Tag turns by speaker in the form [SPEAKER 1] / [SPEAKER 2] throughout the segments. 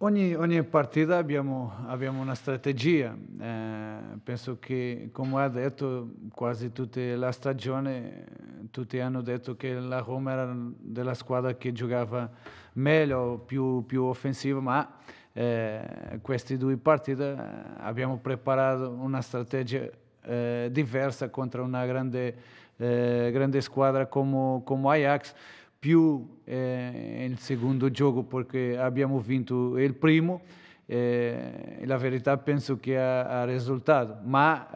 [SPEAKER 1] Ogni, ogni partita abbiamo, abbiamo, una strategia, eh, penso che come ha detto quasi tutta la stagione, tutti hanno detto che la Roma era della squadra che giocava meglio, più, più offensiva, ma eh, queste due partite eh, abbiamo preparato una strategia eh, diversa contro una grande, eh, grande squadra come, come Ajax più eh, il secondo gioco perché abbiamo vinto il primo. Eh, la verità penso che ha, ha risultato, ma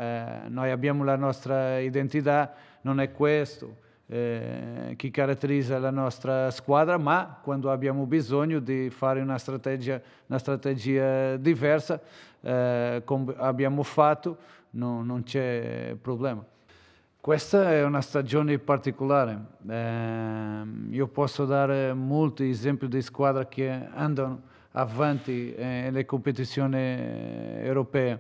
[SPEAKER 1] eh, noi abbiamo la nostra identità, non è questo eh, che caratterizza la nostra squadra, ma quando abbiamo bisogno di fare una strategia, una strategia diversa, eh, come abbiamo fatto, no, non c'è problema. Questa è una stagione particolare, eh, io posso dare molti esempi di squadre che andano avanti nelle eh, competizioni eh, europee.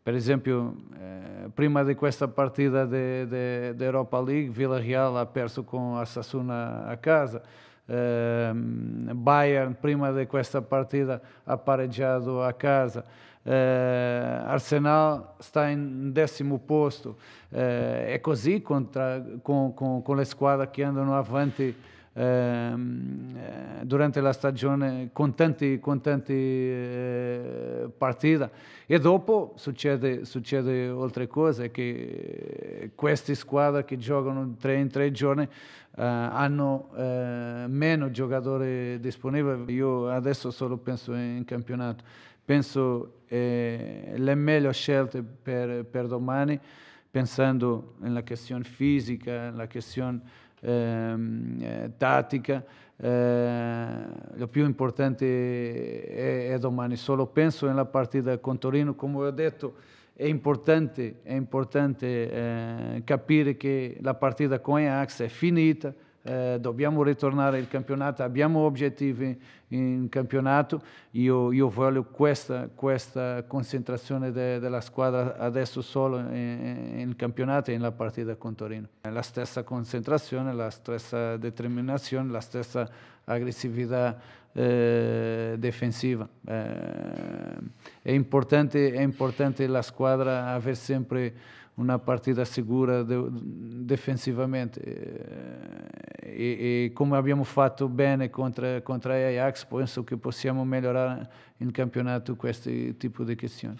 [SPEAKER 1] Per esempio, eh, prima di questa partita dell'Europa de, de League, Villarreal ha perso con Assassuna a casa. Ehm, Bayern, prima de questa partita, ha pareggiato a casa. Ehm, Arsenal está em décimo posto, É è così contra, com com a le que anda no avanti ehm, eh, durante la stagione con tanti, con tanti eh, partite e dopo succede, succede altre cose che queste squadre che giocano tre in tre giorni eh, hanno eh, meno giocatori disponibili io adesso solo penso in campionato penso eh, le meglio scelte per, per domani pensando nella questione fisica, nella questione Ehm, eh, tática. Uh, eh, o più importante é è domani. Solo penso na partida com Torino, Como eu disse, é importante, é importante eh, capire a partida com a Ajax é finita, eh, dobbiamo ritornare al campionato, abbiamo obiettivi in campionato, io, io voglio questa, questa concentrazione de, della squadra adesso solo in, in campionato e nella partita con Torino. La stessa concentrazione, la stessa determinazione, la stessa aggressività eh, difensiva. Eh, è, importante, è importante la squadra avere sempre una partita sicura de, difensivamente. Eh, e, e, come abbiamo fatto bene contro, contro Ajax, penso che possiamo migliorare in campionato questo tipo di questioni.